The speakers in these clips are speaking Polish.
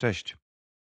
Cześć.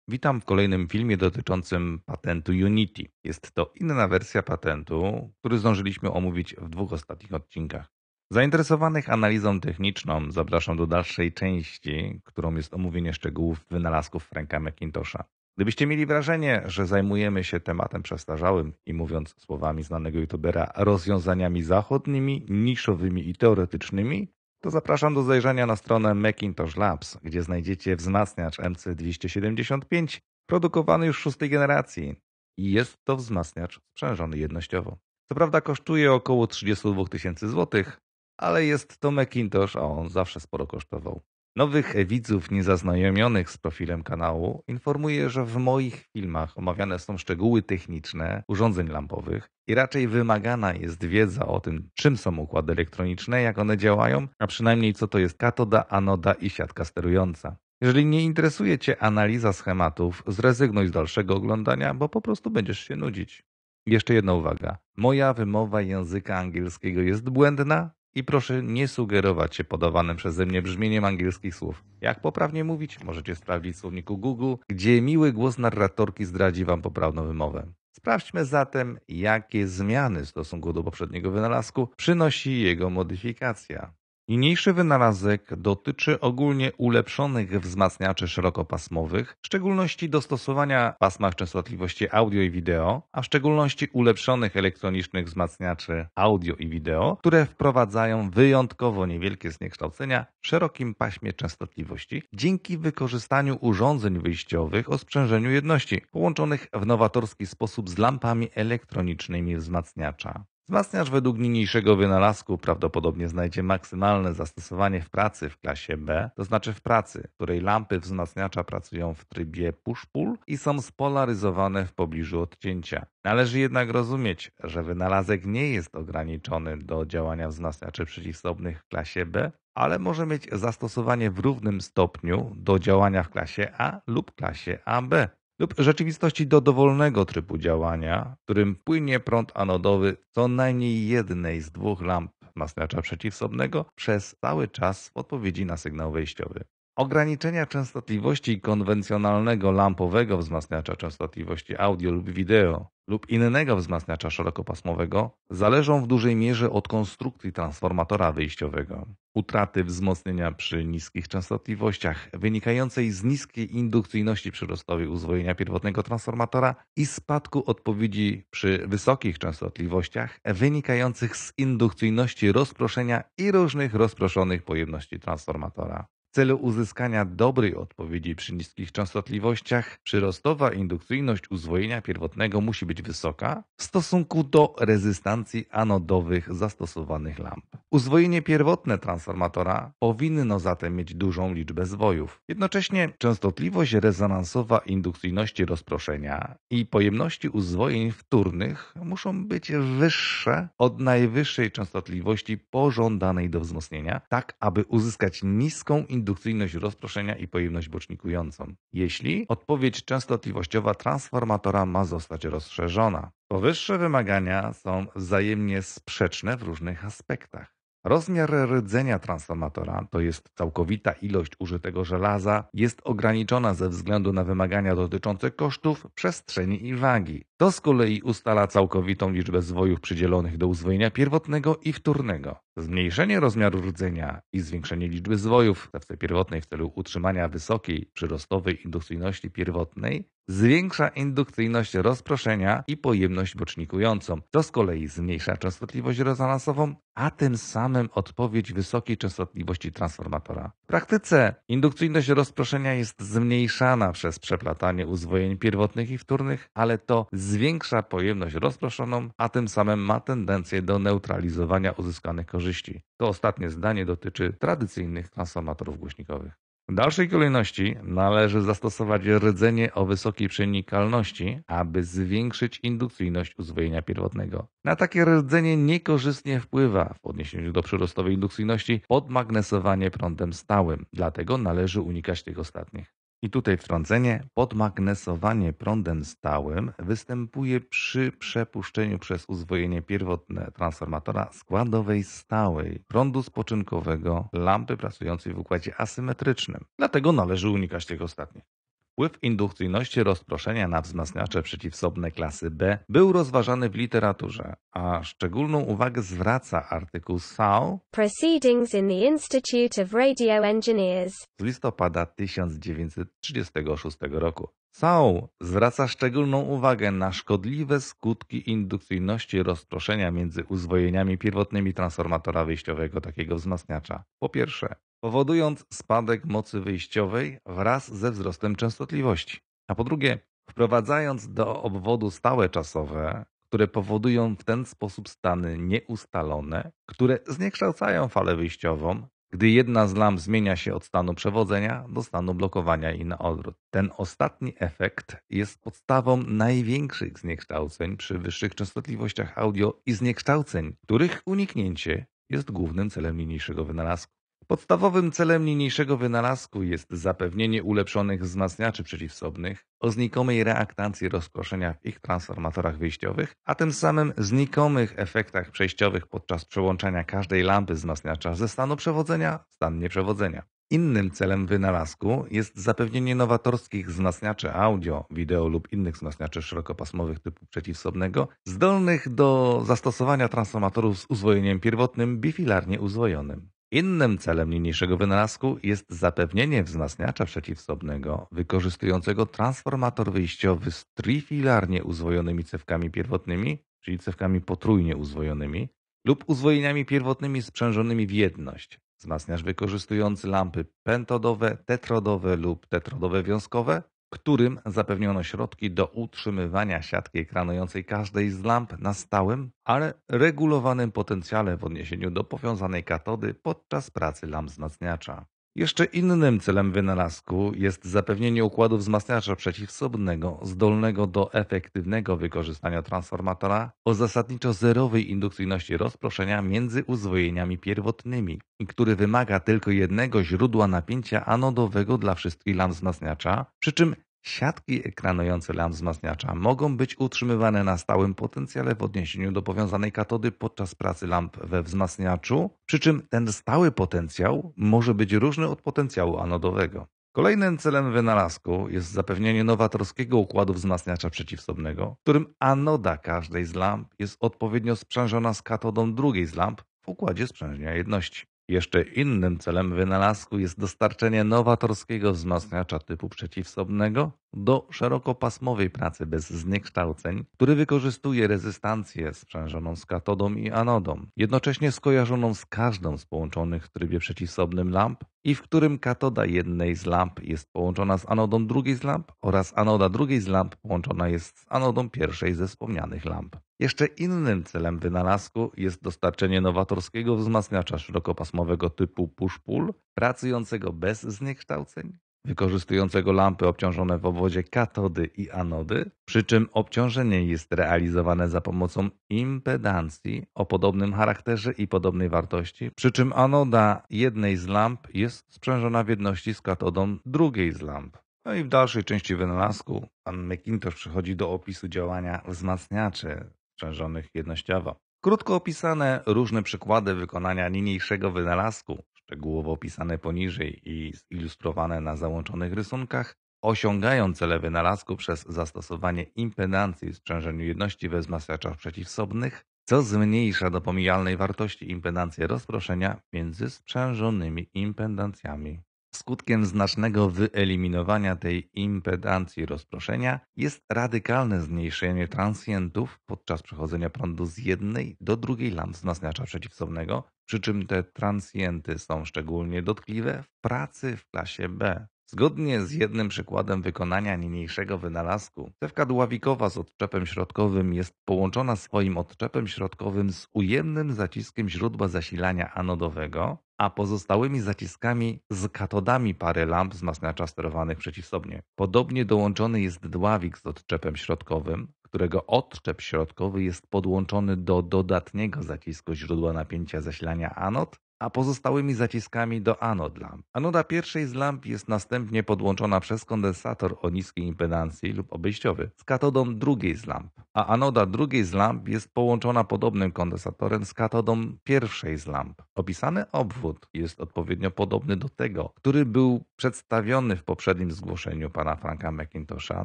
Witam w kolejnym filmie dotyczącym patentu Unity. Jest to inna wersja patentu, który zdążyliśmy omówić w dwóch ostatnich odcinkach. Zainteresowanych analizą techniczną zapraszam do dalszej części, którą jest omówienie szczegółów wynalazków Franka McIntosha. Gdybyście mieli wrażenie, że zajmujemy się tematem przestarzałym i mówiąc słowami znanego youtubera, rozwiązaniami zachodnimi, niszowymi i teoretycznymi, to zapraszam do zajrzenia na stronę Macintosh Labs, gdzie znajdziecie wzmacniacz MC275 produkowany już szóstej generacji i jest to wzmacniacz sprzężony jednościowo. Co prawda kosztuje około 32 tysięcy złotych, ale jest to Macintosh, a on zawsze sporo kosztował. Nowych widzów niezaznajomionych z profilem kanału informuję, że w moich filmach omawiane są szczegóły techniczne urządzeń lampowych i raczej wymagana jest wiedza o tym, czym są układy elektroniczne, jak one działają, a przynajmniej co to jest katoda, anoda i siatka sterująca. Jeżeli nie interesuje Cię analiza schematów, zrezygnuj z dalszego oglądania, bo po prostu będziesz się nudzić. Jeszcze jedna uwaga. Moja wymowa języka angielskiego jest błędna, i proszę nie sugerować się podawanym przeze mnie brzmieniem angielskich słów. Jak poprawnie mówić, możecie sprawdzić w słowniku Google, gdzie miły głos narratorki zdradzi Wam poprawną wymowę. Sprawdźmy zatem, jakie zmiany w stosunku do poprzedniego wynalazku przynosi jego modyfikacja. Niniejszy wynalazek dotyczy ogólnie ulepszonych wzmacniaczy szerokopasmowych, w szczególności dostosowania w pasmach częstotliwości audio i wideo, a w szczególności ulepszonych elektronicznych wzmacniaczy audio i wideo, które wprowadzają wyjątkowo niewielkie zniekształcenia w szerokim paśmie częstotliwości dzięki wykorzystaniu urządzeń wyjściowych o sprzężeniu jedności, połączonych w nowatorski sposób z lampami elektronicznymi wzmacniacza. Wzmacniacz według niniejszego wynalazku prawdopodobnie znajdzie maksymalne zastosowanie w pracy w klasie B, to znaczy w pracy, której lampy wzmacniacza pracują w trybie push-pull i są spolaryzowane w pobliżu odcięcia. Należy jednak rozumieć, że wynalazek nie jest ograniczony do działania wzmacniaczy przeciwstopnych w klasie B, ale może mieć zastosowanie w równym stopniu do działania w klasie A lub klasie AB lub rzeczywistości do dowolnego trybu działania, w którym płynie prąd anodowy co najmniej jednej z dwóch lamp masnacza przeciwsobnego przez cały czas w odpowiedzi na sygnał wejściowy ograniczenia częstotliwości konwencjonalnego lampowego wzmacniacza częstotliwości audio lub wideo lub innego wzmacniacza szerokopasmowego zależą w dużej mierze od konstrukcji transformatora wyjściowego. Utraty wzmocnienia przy niskich częstotliwościach wynikającej z niskiej indukcyjności przyrostowej uzwojenia pierwotnego transformatora i spadku odpowiedzi przy wysokich częstotliwościach wynikających z indukcyjności rozproszenia i różnych rozproszonych pojemności transformatora. W celu uzyskania dobrej odpowiedzi przy niskich częstotliwościach przyrostowa indukcyjność uzwojenia pierwotnego musi być wysoka w stosunku do rezystancji anodowych zastosowanych lamp. Uzwojenie pierwotne transformatora powinno zatem mieć dużą liczbę zwojów. Jednocześnie częstotliwość rezonansowa indukcyjności rozproszenia i pojemności uzwojeń wtórnych muszą być wyższe od najwyższej częstotliwości pożądanej do wzmocnienia, tak aby uzyskać niską indukcyjność indukcyjność rozproszenia i pojemność bocznikującą, jeśli odpowiedź częstotliwościowa transformatora ma zostać rozszerzona. Powyższe wymagania są wzajemnie sprzeczne w różnych aspektach. Rozmiar rdzenia transformatora, to jest całkowita ilość użytego żelaza, jest ograniczona ze względu na wymagania dotyczące kosztów, przestrzeni i wagi. To z kolei ustala całkowitą liczbę zwojów przydzielonych do uzwojenia pierwotnego i wtórnego. Zmniejszenie rozmiaru rdzenia i zwiększenie liczby zwojów w cewce pierwotnej w celu utrzymania wysokiej przyrostowej indukcyjności pierwotnej zwiększa indukcyjność rozproszenia i pojemność bocznikującą, To z kolei zmniejsza częstotliwość rezonansową, a tym samym odpowiedź wysokiej częstotliwości transformatora. W praktyce indukcyjność rozproszenia jest zmniejszana przez przeplatanie uzwojeń pierwotnych i wtórnych, ale to z zwiększa pojemność rozproszoną, a tym samym ma tendencję do neutralizowania uzyskanych korzyści. To ostatnie zdanie dotyczy tradycyjnych transformatorów głośnikowych. W dalszej kolejności należy zastosować rdzenie o wysokiej przenikalności, aby zwiększyć indukcyjność uzwojenia pierwotnego. Na takie rdzenie niekorzystnie wpływa w odniesieniu do przyrostowej indukcyjności podmagnesowanie prądem stałym, dlatego należy unikać tych ostatnich. I tutaj wtrącenie, podmagnesowanie prądem stałym występuje przy przepuszczeniu przez uzwojenie pierwotne transformatora składowej stałej prądu spoczynkowego lampy pracującej w układzie asymetrycznym. Dlatego należy unikać tych ostatnich. Wpływ indukcyjności rozproszenia na wzmacniacze przeciwsobne klasy B był rozważany w literaturze, a szczególną uwagę zwraca artykuł SAO Proceedings in the Institute of Radio Engineers z listopada 1936 roku. SAO zwraca szczególną uwagę na szkodliwe skutki indukcyjności rozproszenia między uzwojeniami pierwotnymi transformatora wyjściowego takiego wzmacniacza. Po pierwsze, powodując spadek mocy wyjściowej wraz ze wzrostem częstotliwości. A po drugie, wprowadzając do obwodu stałe czasowe, które powodują w ten sposób stany nieustalone, które zniekształcają falę wyjściową, gdy jedna z lamp zmienia się od stanu przewodzenia do stanu blokowania i na odwrót. Ten ostatni efekt jest podstawą największych zniekształceń przy wyższych częstotliwościach audio i zniekształceń, których uniknięcie jest głównym celem niniejszego wynalazku. Podstawowym celem niniejszego wynalazku jest zapewnienie ulepszonych wzmacniaczy przeciwsobnych o znikomej reaktancji rozkoszenia w ich transformatorach wyjściowych, a tym samym znikomych efektach przejściowych podczas przełączania każdej lampy wzmacniacza ze stanu przewodzenia w stan nieprzewodzenia. Innym celem wynalazku jest zapewnienie nowatorskich wzmacniaczy audio, wideo lub innych wzmacniaczy szerokopasmowych typu przeciwsobnego, zdolnych do zastosowania transformatorów z uzwojeniem pierwotnym bifilarnie uzwojonym. Innym celem niniejszego wynalazku jest zapewnienie wzmacniacza przeciwsobnego wykorzystującego transformator wyjściowy z trifilarnie uzwojonymi cewkami pierwotnymi, czyli cewkami potrójnie uzwojonymi, lub uzwojeniami pierwotnymi sprzężonymi w jedność. Wzmacniacz wykorzystujący lampy pentodowe, tetrodowe lub tetrodowe wiązkowe którym zapewniono środki do utrzymywania siatki ekranującej każdej z lamp na stałym, ale regulowanym potencjale w odniesieniu do powiązanej katody podczas pracy lamp wzmacniacza. Jeszcze innym celem wynalazku jest zapewnienie układu wzmacniacza przeciwsobnego zdolnego do efektywnego wykorzystania transformatora o zasadniczo zerowej indukcyjności rozproszenia między uzwojeniami pierwotnymi, który wymaga tylko jednego źródła napięcia anodowego dla wszystkich lamp wzmacniacza, przy czym Siatki ekranujące lamp wzmacniacza mogą być utrzymywane na stałym potencjale w odniesieniu do powiązanej katody podczas pracy lamp we wzmacniaczu, przy czym ten stały potencjał może być różny od potencjału anodowego. Kolejnym celem wynalazku jest zapewnienie nowatorskiego układu wzmacniacza przeciwsobnego, w którym anoda każdej z lamp jest odpowiednio sprzężona z katodą drugiej z lamp w układzie sprzężenia jedności. Jeszcze innym celem wynalazku jest dostarczenie nowatorskiego wzmacniacza typu przeciwsobnego do szerokopasmowej pracy bez zniekształceń, który wykorzystuje rezystancję sprzężoną z katodą i anodą, jednocześnie skojarzoną z każdą z połączonych w trybie przeciwsobnym lamp i w którym katoda jednej z lamp jest połączona z anodą drugiej z lamp oraz anoda drugiej z lamp połączona jest z anodą pierwszej ze wspomnianych lamp. Jeszcze innym celem wynalazku jest dostarczenie nowatorskiego wzmacniacza szerokopasmowego typu push-pull, pracującego bez zniekształceń, wykorzystującego lampy obciążone w obwodzie katody i anody, przy czym obciążenie jest realizowane za pomocą impedancji o podobnym charakterze i podobnej wartości, przy czym anoda jednej z lamp jest sprzężona w jedności z katodą drugiej z lamp. No i w dalszej części wynalazku pan McIntosh przechodzi do opisu działania wzmacniaczy sprzężonych jednościowo. Krótko opisane różne przykłady wykonania niniejszego wynalazku szczegółowo opisane poniżej i zilustrowane na załączonych rysunkach, osiągają cele wynalazku przez zastosowanie impedancji w sprzężeniu jedności we wzmacniaczach przeciwsobnych, co zmniejsza do pomijalnej wartości impedancję rozproszenia między sprzężonymi impedancjami. Skutkiem znacznego wyeliminowania tej impedancji rozproszenia jest radykalne zmniejszenie transientów podczas przechodzenia prądu z jednej do drugiej lamp wzmacniacza przeciwsobnego, przy czym te transienty są szczególnie dotkliwe w pracy w klasie B. Zgodnie z jednym przykładem wykonania niniejszego wynalazku, cewka dławikowa z odczepem środkowym jest połączona swoim odczepem środkowym z ujemnym zaciskiem źródła zasilania anodowego, a pozostałymi zaciskami z katodami pary lamp wzmacniacza sterowanych przeciwstawnie. Podobnie dołączony jest dławik z odczepem środkowym, którego odczep środkowy jest podłączony do dodatniego zacisku źródła napięcia zasilania anod a pozostałymi zaciskami do anod lamp. Anoda pierwszej z lamp jest następnie podłączona przez kondensator o niskiej impedancji lub obejściowy z katodą drugiej z lamp, a anoda drugiej z lamp jest połączona podobnym kondensatorem z katodą pierwszej z lamp. Opisany obwód jest odpowiednio podobny do tego, który był przedstawiony w poprzednim zgłoszeniu pana Franka McIntosha.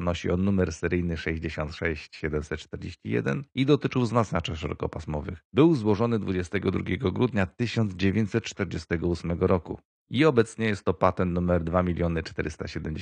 Nosi on numer seryjny 66741 i dotyczył znaczy szerokopasmowych. Był złożony 22 grudnia 1900 1948 roku i obecnie jest to patent numer 2 477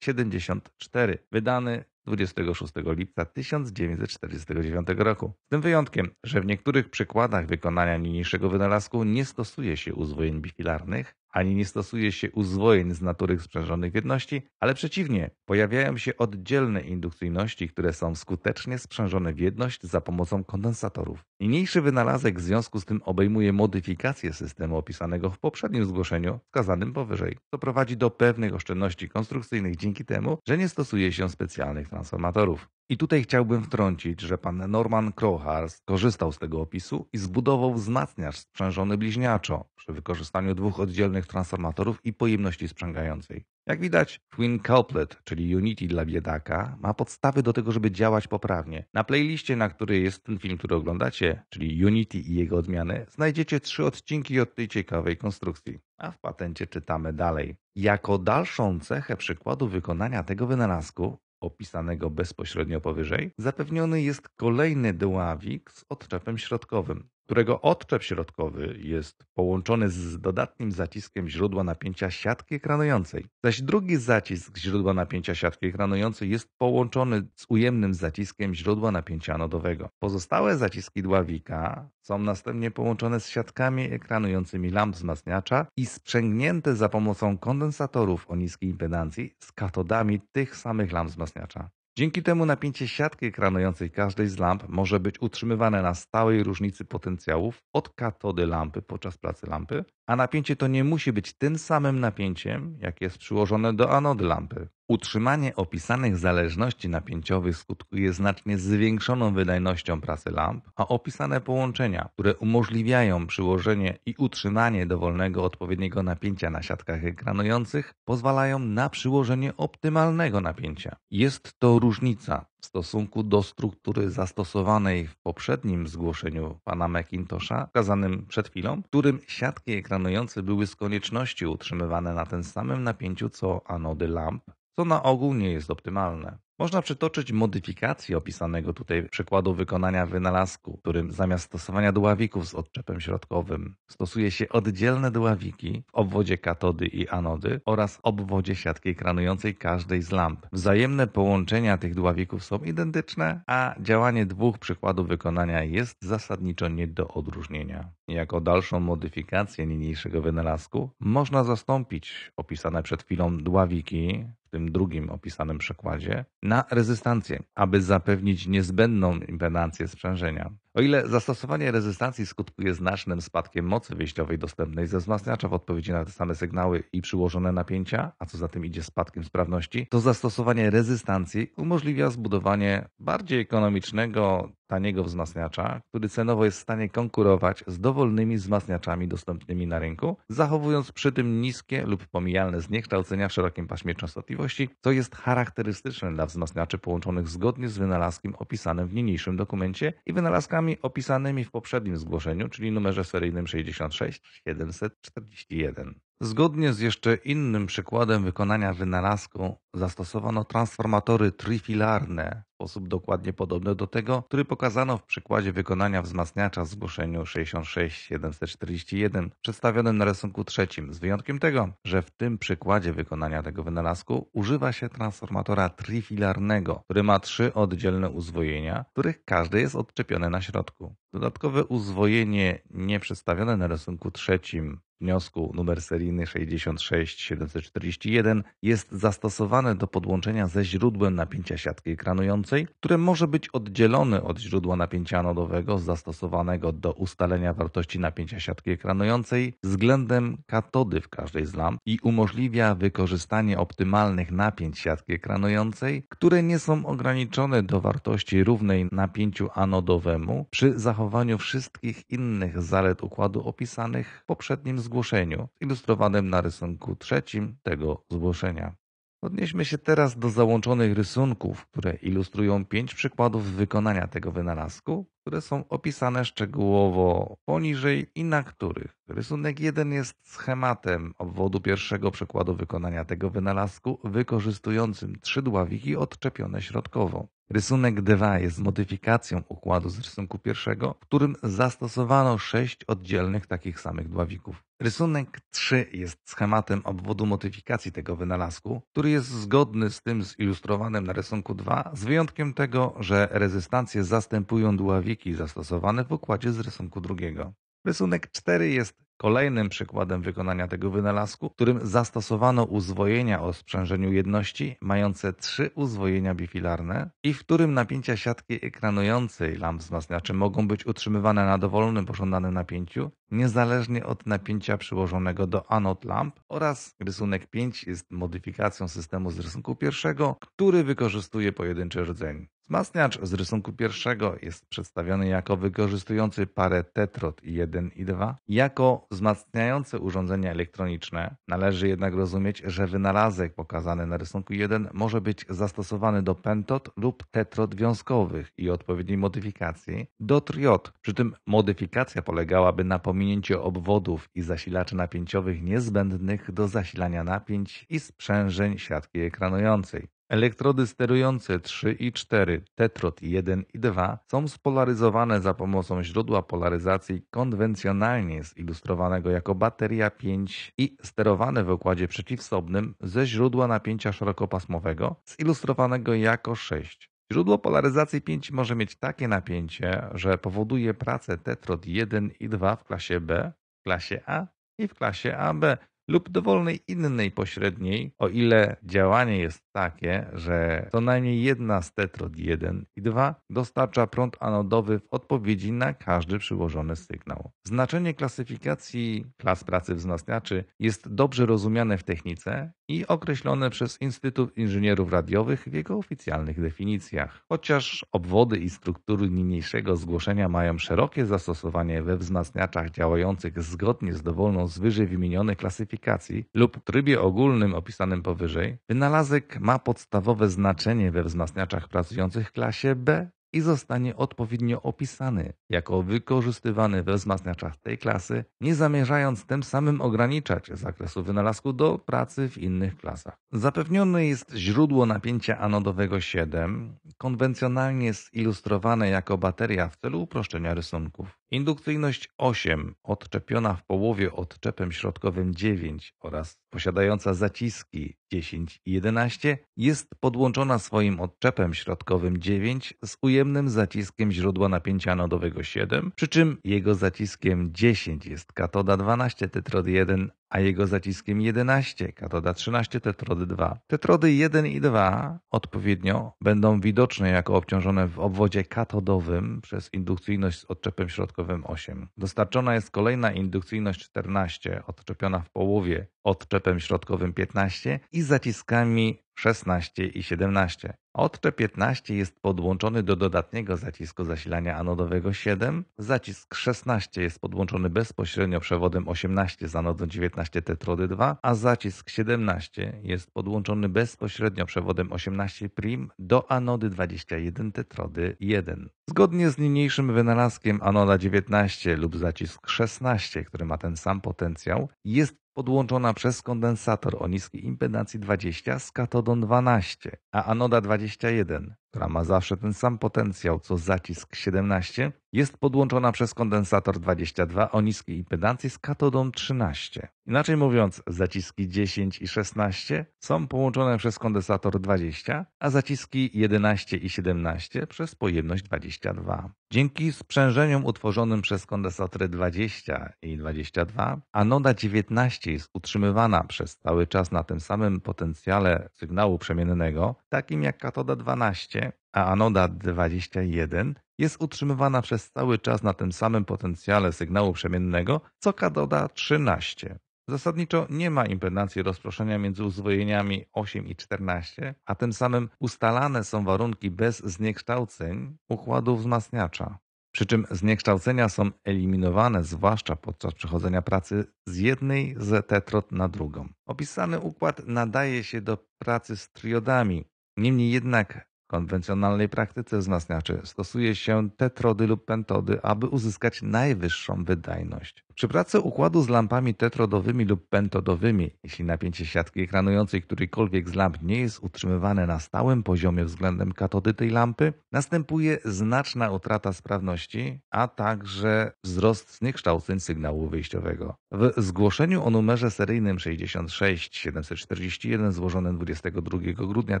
074, wydany 26 lipca 1949 roku. Z tym wyjątkiem, że w niektórych przykładach wykonania niniejszego wynalazku nie stosuje się uzwojeń bifilarnych, ani nie stosuje się uzwojeń z natury sprzężonych w jedności, ale przeciwnie, pojawiają się oddzielne indukcyjności, które są skutecznie sprzężone w jedność za pomocą kondensatorów. Niniejszy wynalazek w związku z tym obejmuje modyfikację systemu opisanego w poprzednim zgłoszeniu, wskazanym powyżej, co prowadzi do pewnych oszczędności konstrukcyjnych dzięki temu, że nie stosuje się specjalnych transformatorów. I tutaj chciałbym wtrącić, że pan Norman Crowhurst korzystał z tego opisu i zbudował wzmacniacz sprzężony bliźniaczo przy wykorzystaniu dwóch oddzielnych transformatorów i pojemności sprzęgającej. Jak widać, Twin Couplet, czyli Unity dla biedaka, ma podstawy do tego, żeby działać poprawnie. Na playliście, na której jest ten film, który oglądacie, czyli Unity i jego odmiany, znajdziecie trzy odcinki od tej ciekawej konstrukcji. A w patencie czytamy dalej. Jako dalszą cechę przykładu wykonania tego wynalazku opisanego bezpośrednio powyżej, zapewniony jest kolejny dławik z odczepem środkowym którego odczep środkowy jest połączony z dodatnim zaciskiem źródła napięcia siatki ekranującej, zaś drugi zacisk źródła napięcia siatki ekranującej jest połączony z ujemnym zaciskiem źródła napięcia anodowego. Pozostałe zaciski dławika są następnie połączone z siatkami ekranującymi lamp wzmacniacza i sprzęgnięte za pomocą kondensatorów o niskiej impedancji z katodami tych samych lamp wzmacniacza. Dzięki temu napięcie siatki ekranującej każdej z lamp może być utrzymywane na stałej różnicy potencjałów od katody lampy podczas pracy lampy, a napięcie to nie musi być tym samym napięciem, jak jest przyłożone do anody lampy. Utrzymanie opisanych zależności napięciowych skutkuje znacznie zwiększoną wydajnością pracy lamp, a opisane połączenia, które umożliwiają przyłożenie i utrzymanie dowolnego odpowiedniego napięcia na siatkach ekranujących, pozwalają na przyłożenie optymalnego napięcia. Jest to różnica w stosunku do struktury zastosowanej w poprzednim zgłoszeniu pana McIntosha, pokazanym przed chwilą, w którym siatki ekranujące były z konieczności utrzymywane na tym samym napięciu co anody lamp, co na ogół nie jest optymalne. Można przytoczyć modyfikację opisanego tutaj przykładu wykonania wynalazku, którym zamiast stosowania dławików z odczepem środkowym stosuje się oddzielne dławiki w obwodzie katody i anody oraz obwodzie siatki kranującej każdej z lamp. Wzajemne połączenia tych dławików są identyczne, a działanie dwóch przykładów wykonania jest zasadniczo nie do odróżnienia. Jako dalszą modyfikację niniejszego wynalazku można zastąpić opisane przed chwilą dławiki w tym drugim opisanym przykładzie, na rezystancję, aby zapewnić niezbędną impedancję sprzężenia. O ile zastosowanie rezystancji skutkuje znacznym spadkiem mocy wyjściowej dostępnej ze wzmacniacza w odpowiedzi na te same sygnały i przyłożone napięcia, a co za tym idzie spadkiem sprawności, to zastosowanie rezystancji umożliwia zbudowanie bardziej ekonomicznego taniego wzmacniacza, który cenowo jest w stanie konkurować z dowolnymi wzmacniaczami dostępnymi na rynku, zachowując przy tym niskie lub pomijalne zniekształcenia w szerokim paśmie częstotliwości, co jest charakterystyczne dla wzmacniaczy połączonych zgodnie z wynalazkiem opisanym w niniejszym dokumencie i wynalazkami opisanymi w poprzednim zgłoszeniu, czyli numerze seryjnym 66 741. Zgodnie z jeszcze innym przykładem wykonania wynalazku zastosowano transformatory trifilarne sposób dokładnie podobny do tego, który pokazano w przykładzie wykonania wzmacniacza w zgłoszeniu 66741 przedstawionym na rysunku trzecim, z wyjątkiem tego, że w tym przykładzie wykonania tego wynalazku używa się transformatora trifilarnego, który ma trzy oddzielne uzwojenia, których każdy jest odczepiony na środku. Dodatkowe uzwojenie nie przedstawione na rysunku trzecim wniosku numer seryjny 66741 jest zastosowane do podłączenia ze źródłem napięcia siatki ekranującej, które może być oddzielone od źródła napięcia anodowego zastosowanego do ustalenia wartości napięcia siatki ekranującej względem katody w każdej z lamp i umożliwia wykorzystanie optymalnych napięć siatki ekranującej, które nie są ograniczone do wartości równej napięciu anodowemu przy zachowaniu wszystkich innych zalet układu opisanych w poprzednim zgodzie zgłoszeniu, ilustrowanym na rysunku trzecim tego zgłoszenia. Odnieśmy się teraz do załączonych rysunków, które ilustrują pięć przykładów wykonania tego wynalazku, które są opisane szczegółowo poniżej i na których rysunek 1 jest schematem obwodu pierwszego przykładu wykonania tego wynalazku wykorzystującym trzy dławiki odczepione środkowo. Rysunek 2 jest modyfikacją układu z rysunku pierwszego, w którym zastosowano sześć oddzielnych takich samych dławików. Rysunek 3 jest schematem obwodu modyfikacji tego wynalazku, który jest zgodny z tym zilustrowanym na rysunku 2, z wyjątkiem tego, że rezystancje zastępują dławiki zastosowane w układzie z rysunku drugiego. Rysunek 4 jest Kolejnym przykładem wykonania tego wynalazku, którym zastosowano uzwojenia o sprzężeniu jedności mające trzy uzwojenia bifilarne i w którym napięcia siatki ekranującej lamp wzmacniaczy mogą być utrzymywane na dowolnym pożądanym napięciu, niezależnie od napięcia przyłożonego do anod lamp oraz rysunek 5 jest modyfikacją systemu z rysunku pierwszego, który wykorzystuje pojedyncze rdzeń. Wzmacniacz z rysunku pierwszego jest przedstawiony jako wykorzystujący parę tetrod 1 i 2 jako wzmacniające urządzenia elektroniczne. Należy jednak rozumieć, że wynalazek pokazany na rysunku 1 może być zastosowany do pentod lub tetrod wiązkowych i odpowiedniej modyfikacji do triod. Przy tym modyfikacja polegałaby na pomiędzy pominięcie obwodów i zasilaczy napięciowych niezbędnych do zasilania napięć i sprzężeń siatki ekranującej. Elektrody sterujące 3 i 4, tetrod 1 i 2 są spolaryzowane za pomocą źródła polaryzacji konwencjonalnie zilustrowanego jako bateria 5 i sterowane w układzie przeciwsobnym ze źródła napięcia szerokopasmowego zilustrowanego jako 6. Źródło polaryzacji 5 może mieć takie napięcie, że powoduje pracę tetrod 1 i 2 w klasie B, w klasie A i w klasie AB lub dowolnej innej pośredniej, o ile działanie jest takie, że co najmniej jedna z tetrod 1 i 2 dostarcza prąd anodowy w odpowiedzi na każdy przyłożony sygnał. Znaczenie klasyfikacji klas pracy wzmacniaczy jest dobrze rozumiane w technice i określone przez Instytut Inżynierów Radiowych w jego oficjalnych definicjach. Chociaż obwody i struktury niniejszego zgłoszenia mają szerokie zastosowanie we wzmacniaczach działających zgodnie z dowolną z wyżej wymienionych klasyfikacji, aplikacji lub trybie ogólnym opisanym powyżej, wynalazek ma podstawowe znaczenie we wzmacniaczach pracujących w klasie B i zostanie odpowiednio opisany jako wykorzystywany we wzmacniaczach tej klasy, nie zamierzając tym samym ograniczać zakresu wynalazku do pracy w innych klasach. Zapewnione jest źródło napięcia anodowego 7, konwencjonalnie zilustrowane jako bateria w celu uproszczenia rysunków. Indukcyjność 8, odczepiona w połowie odczepem środkowym 9 oraz posiadająca zaciski 10 i 11, jest podłączona swoim odczepem środkowym 9 z ujemnym ujemnym zaciskiem źródła napięcia anodowego 7, przy czym jego zaciskiem 10 jest katoda 12 tetrod 1, a jego zaciskiem 11, katoda 13, tetrody 2. Tetrody 1 i 2 odpowiednio będą widoczne jako obciążone w obwodzie katodowym przez indukcyjność z odczepem środkowym 8. Dostarczona jest kolejna indukcyjność 14, odczepiona w połowie odczepem środkowym 15 i zaciskami 16 i 17. Odczep 15 jest podłączony do dodatniego zacisku zasilania anodowego 7, zacisk 16 jest podłączony bezpośrednio przewodem 18 z anodą 19, 16 tetrody 2, a zacisk 17 jest podłączony bezpośrednio przewodem 18' do anody 21 tetrody 1. Zgodnie z niniejszym wynalazkiem anoda 19 lub zacisk 16, który ma ten sam potencjał, jest podłączona przez kondensator o niskiej impedancji 20 z katodą 12, a anoda 21 która ma zawsze ten sam potencjał co zacisk 17, jest podłączona przez kondensator 22 o niskiej impedancji z katodą 13. Inaczej mówiąc, zaciski 10 i 16 są połączone przez kondensator 20, a zaciski 11 i 17 przez pojemność 22. Dzięki sprzężeniom utworzonym przez kondensatory 20 i 22, anoda 19 jest utrzymywana przez cały czas na tym samym potencjale sygnału przemiennego, takim jak katoda 12, a anoda 21 jest utrzymywana przez cały czas na tym samym potencjale sygnału przemiennego, co katoda 13. Zasadniczo nie ma impedancji rozproszenia między uzwojeniami 8 i 14, a tym samym ustalane są warunki bez zniekształceń układu wzmacniacza. Przy czym zniekształcenia są eliminowane, zwłaszcza podczas przechodzenia pracy z jednej z tetrod na drugą. Opisany układ nadaje się do pracy z triodami. Niemniej jednak konwencjonalnej praktyce wzmacniaczy stosuje się tetrody lub pentody, aby uzyskać najwyższą wydajność. Przy pracy układu z lampami tetrodowymi lub pentodowymi, jeśli napięcie siatki ekranującej którejkolwiek z lamp nie jest utrzymywane na stałym poziomie względem katody tej lampy, następuje znaczna utrata sprawności, a także wzrost zniekształceń sygnału wyjściowego. W zgłoszeniu o numerze seryjnym 66741 złożonym 22 grudnia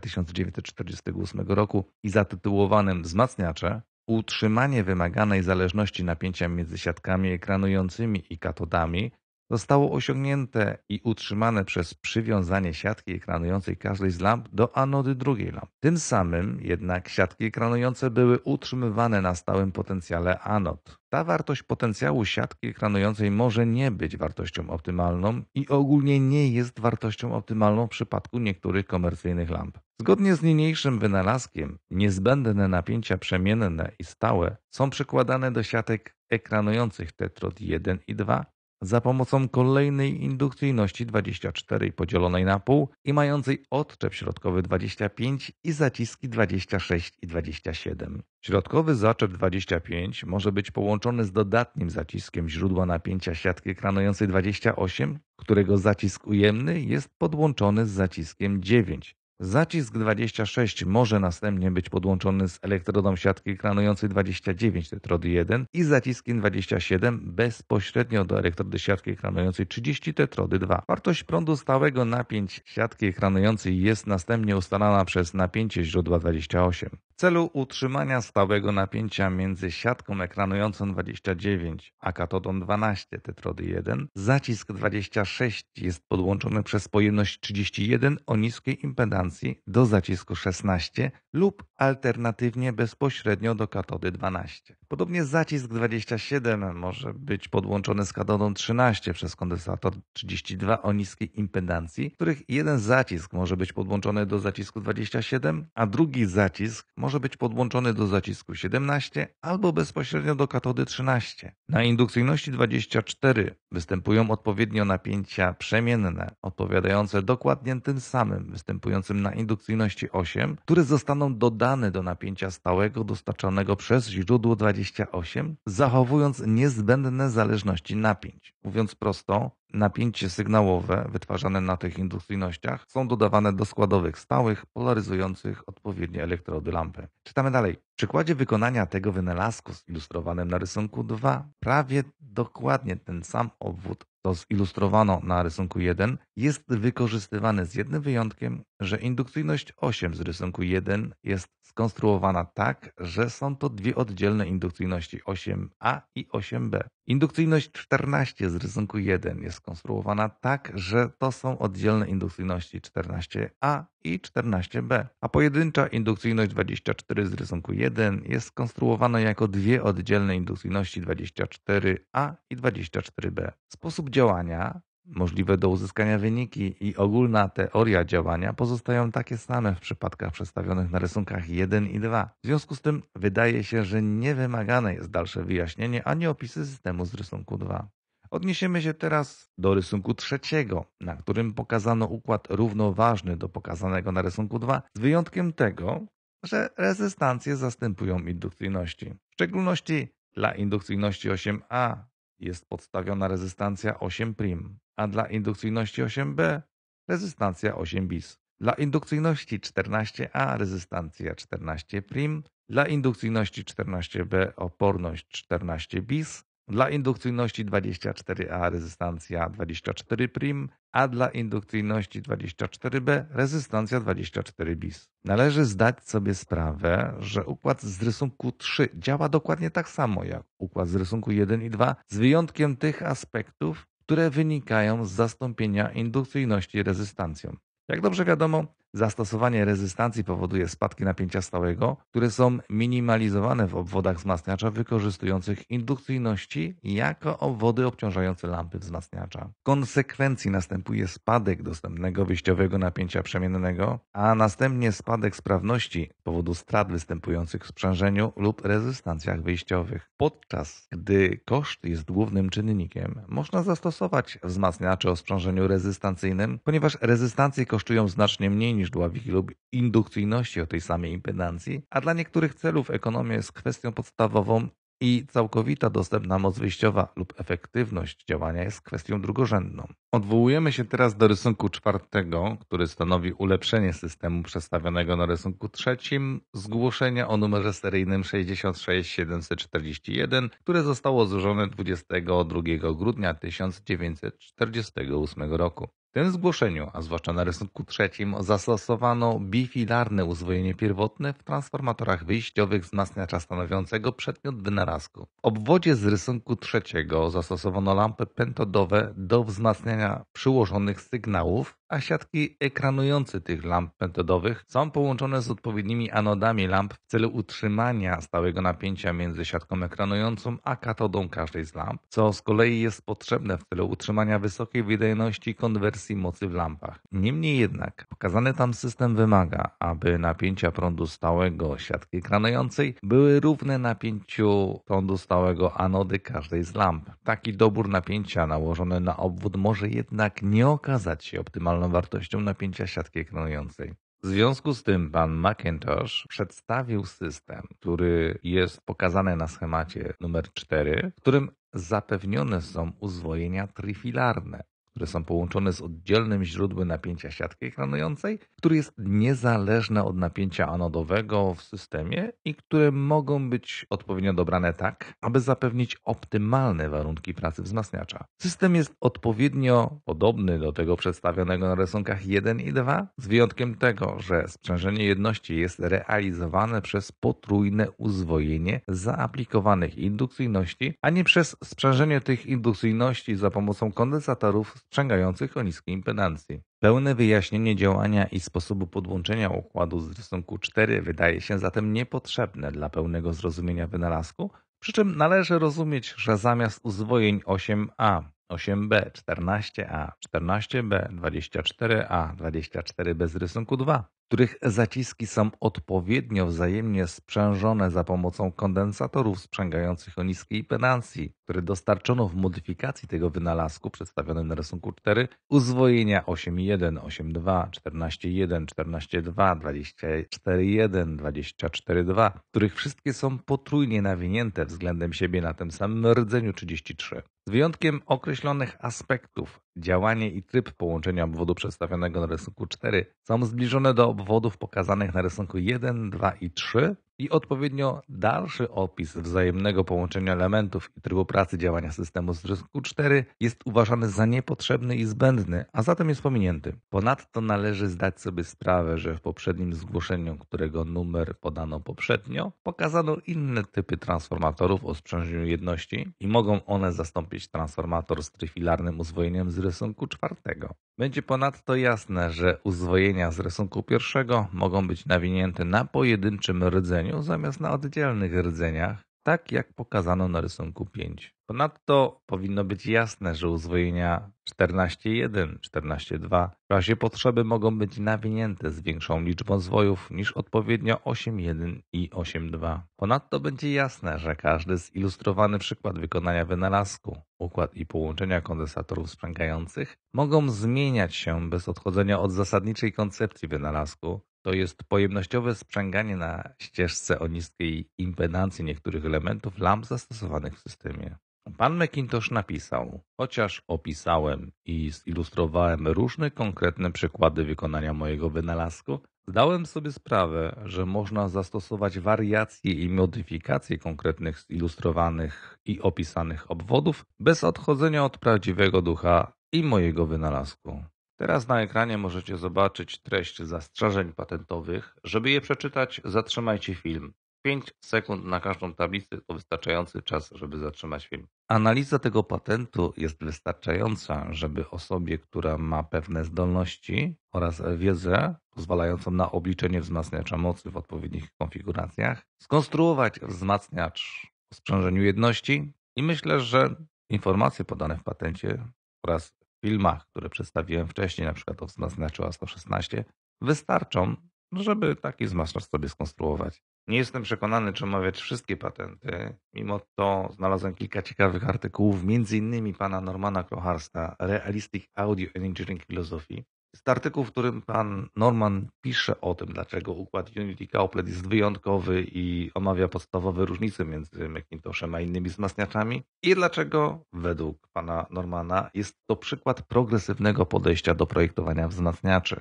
1948 roku i zatytułowanym Wzmacniacze Utrzymanie wymaganej zależności napięcia między siatkami ekranującymi i katodami zostało osiągnięte i utrzymane przez przywiązanie siatki ekranującej każdej z lamp do anody drugiej lamp. Tym samym jednak siatki ekranujące były utrzymywane na stałym potencjale anod. Ta wartość potencjału siatki ekranującej może nie być wartością optymalną i ogólnie nie jest wartością optymalną w przypadku niektórych komercyjnych lamp. Zgodnie z niniejszym wynalazkiem, niezbędne napięcia przemienne i stałe są przekładane do siatek ekranujących tetrod 1 i 2 za pomocą kolejnej indukcyjności 24 podzielonej na pół i mającej odczep środkowy 25 i zaciski 26 i 27. Środkowy zaczep 25 może być połączony z dodatnim zaciskiem źródła napięcia siatki kranującej 28, którego zacisk ujemny jest podłączony z zaciskiem 9, Zacisk 26 może następnie być podłączony z elektrodą siatki kranującej 29 tetrody 1 i zaciskiem 27 bezpośrednio do elektrody siatki kranującej 30 tetrody 2. Wartość prądu stałego napięć siatki kranującej jest następnie ustalana przez napięcie źródła 28 celu utrzymania stałego napięcia między siatką ekranującą 29 a katodą 12 tetrody 1, zacisk 26 jest podłączony przez pojemność 31 o niskiej impedancji do zacisku 16 lub alternatywnie bezpośrednio do katody 12. Podobnie zacisk 27 może być podłączony z katodą 13 przez kondensator 32 o niskiej impedancji, których jeden zacisk może być podłączony do zacisku 27, a drugi zacisk może może być podłączony do zacisku 17 albo bezpośrednio do katody 13. Na indukcyjności 24 występują odpowiednio napięcia przemienne, odpowiadające dokładnie tym samym występującym na indukcyjności 8, które zostaną dodane do napięcia stałego dostarczanego przez źródło 28, zachowując niezbędne zależności napięć. Mówiąc prosto, napięcie sygnałowe wytwarzane na tych indukcyjnościach są dodawane do składowych stałych, polaryzujących odpowiednie elektrody lampy. Czytamy dalej. W przykładzie wykonania tego wynalazku zilustrowanym na rysunku 2 prawie dokładnie ten sam obwód to zilustrowano na rysunku 1, jest wykorzystywany z jednym wyjątkiem, że indukcyjność 8 z rysunku 1 jest skonstruowana tak, że są to dwie oddzielne indukcyjności 8a i 8b. Indukcyjność 14 z rysunku 1 jest skonstruowana tak, że to są oddzielne indukcyjności 14a i 14b, a pojedyncza indukcyjność 24 z rysunku 1 jest skonstruowana jako dwie oddzielne indukcyjności 24a i 24b. Sposób działania, możliwe do uzyskania wyniki i ogólna teoria działania pozostają takie same w przypadkach przedstawionych na rysunkach 1 i 2. W związku z tym wydaje się, że niewymagane jest dalsze wyjaśnienie ani opisy systemu z rysunku 2. Odniesiemy się teraz do rysunku trzeciego, na którym pokazano układ równoważny do pokazanego na rysunku 2, z wyjątkiem tego, że rezystancje zastępują indukcyjności. W szczególności dla indukcyjności 8a jest podstawiona rezystancja 8 prim, a dla indukcyjności 8b rezystancja 8 bis. Dla indukcyjności 14a rezystancja 14 prim, dla indukcyjności 14b oporność 14 bis, dla indukcyjności 24A rezystancja 24 prim, a dla indukcyjności 24B rezystancja 24 bis. Należy zdać sobie sprawę, że układ z rysunku 3 działa dokładnie tak samo jak układ z rysunku 1 i 2, z wyjątkiem tych aspektów, które wynikają z zastąpienia indukcyjności rezystancją. Jak dobrze wiadomo, Zastosowanie rezystancji powoduje spadki napięcia stałego, które są minimalizowane w obwodach wzmacniacza wykorzystujących indukcyjności jako obwody obciążające lampy wzmacniacza. W konsekwencji następuje spadek dostępnego wyjściowego napięcia przemiennego, a następnie spadek sprawności z powodu strat występujących w sprzężeniu lub rezystancjach wyjściowych. Podczas gdy koszt jest głównym czynnikiem, można zastosować wzmacniacze o sprzężeniu rezystancyjnym, ponieważ rezystancje kosztują znacznie mniej niż dla lub indukcyjności o tej samej impedancji, a dla niektórych celów ekonomia jest kwestią podstawową i całkowita dostępna moc wyjściowa lub efektywność działania jest kwestią drugorzędną. Odwołujemy się teraz do rysunku czwartego, który stanowi ulepszenie systemu przedstawionego na rysunku trzecim zgłoszenia o numerze seryjnym 66741, które zostało złożone 22 grudnia 1948 roku. W tym zgłoszeniu, a zwłaszcza na rysunku trzecim, zastosowano bifilarne uzwojenie pierwotne w transformatorach wyjściowych wzmacniacza stanowiącego przedmiot wynalazku. W obwodzie z rysunku trzeciego zastosowano lampy pentodowe do wzmacniania przyłożonych sygnałów, a siatki ekranujące tych lamp pentodowych są połączone z odpowiednimi anodami lamp w celu utrzymania stałego napięcia między siatką ekranującą a katodą każdej z lamp, co z kolei jest potrzebne w celu utrzymania wysokiej wydajności konwersji wersji mocy w lampach. Niemniej jednak, pokazany tam system wymaga, aby napięcia prądu stałego siatki ekranującej były równe napięciu prądu stałego anody każdej z lamp. Taki dobór napięcia nałożony na obwód może jednak nie okazać się optymalną wartością napięcia siatki ekranującej. W związku z tym pan McIntosh przedstawił system, który jest pokazany na schemacie numer 4, w którym zapewnione są uzwojenia trifilarne które są połączone z oddzielnym źródłem napięcia siatki ekranującej, które jest niezależne od napięcia anodowego w systemie i które mogą być odpowiednio dobrane tak, aby zapewnić optymalne warunki pracy wzmacniacza. System jest odpowiednio podobny do tego przedstawionego na rysunkach 1 i 2, z wyjątkiem tego, że sprzężenie jedności jest realizowane przez potrójne uzwojenie zaaplikowanych indukcyjności, a nie przez sprzężenie tych indukcyjności za pomocą kondensatorów sprzęgających o niskiej impedancji. Pełne wyjaśnienie działania i sposobu podłączenia układu z rysunku 4 wydaje się zatem niepotrzebne dla pełnego zrozumienia wynalazku, przy czym należy rozumieć, że zamiast uzwojeń 8a 8b, 14a, 14b, 24a, 24 b z rysunku 2 których zaciski są odpowiednio wzajemnie sprzężone za pomocą kondensatorów sprzęgających o niskiej penancji, które dostarczono w modyfikacji tego wynalazku przedstawionym na rysunku 4, uzwojenia 8.1, 8.2, 14.1, 14.2, 24.1, 24.2, których wszystkie są potrójnie nawinięte względem siebie na tym samym rdzeniu 33. Z wyjątkiem określonych aspektów Działanie i tryb połączenia obwodu przedstawionego na rysunku 4 są zbliżone do obwodów pokazanych na rysunku 1, 2 i 3 i odpowiednio dalszy opis wzajemnego połączenia elementów i trybu pracy działania systemu z rysku 4 jest uważany za niepotrzebny i zbędny, a zatem jest pominięty. Ponadto należy zdać sobie sprawę, że w poprzednim zgłoszeniu, którego numer podano poprzednio, pokazano inne typy transformatorów o sprzężeniu jedności i mogą one zastąpić transformator z tryfilarnym uzwojeniem z rysunku czwartego. Będzie ponadto jasne, że uzwojenia z rysunku pierwszego mogą być nawinięte na pojedynczym rdzeniu zamiast na oddzielnych rdzeniach, tak jak pokazano na rysunku 5. Ponadto powinno być jasne, że uzwojenia 14.1, 14.2 w razie potrzeby mogą być nawinięte z większą liczbą zwojów niż odpowiednio 8.1 i 8.2. Ponadto będzie jasne, że każdy zilustrowany przykład wykonania wynalazku, układ i połączenia kondensatorów sprzęgających mogą zmieniać się bez odchodzenia od zasadniczej koncepcji wynalazku, to jest pojemnościowe sprzęganie na ścieżce o niskiej impedancji niektórych elementów lamp zastosowanych w systemie. Pan McIntosh napisał, chociaż opisałem i zilustrowałem różne konkretne przykłady wykonania mojego wynalazku, zdałem sobie sprawę, że można zastosować wariacje i modyfikacje konkretnych zilustrowanych i opisanych obwodów bez odchodzenia od prawdziwego ducha i mojego wynalazku. Teraz na ekranie możecie zobaczyć treść zastrzeżeń patentowych. Żeby je przeczytać, zatrzymajcie film. 5 sekund na każdą tablicę to wystarczający czas, żeby zatrzymać film. Analiza tego patentu jest wystarczająca, żeby osobie, która ma pewne zdolności oraz wiedzę pozwalającą na obliczenie wzmacniacza mocy w odpowiednich konfiguracjach, skonstruować wzmacniacz o sprzężeniu jedności i myślę, że informacje podane w patencie oraz filmach, które przedstawiłem wcześniej, na przykład o wzmacniaczu A116, wystarczą, żeby taki wzmacniacz sobie skonstruować. Nie jestem przekonany, czy omawiać wszystkie patenty. Mimo to znalazłem kilka ciekawych artykułów, m.in. pana Normana Kocharsta, Realistic Audio Engineering Philosophy, jest artykuł, w którym pan Norman pisze o tym, dlaczego układ Unity Couplet jest wyjątkowy i omawia podstawowe różnice między Macintoshem a innymi wzmacniaczami i dlaczego według pana Normana jest to przykład progresywnego podejścia do projektowania wzmacniaczy.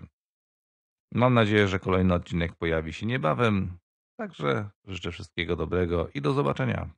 Mam nadzieję, że kolejny odcinek pojawi się niebawem, także życzę wszystkiego dobrego i do zobaczenia.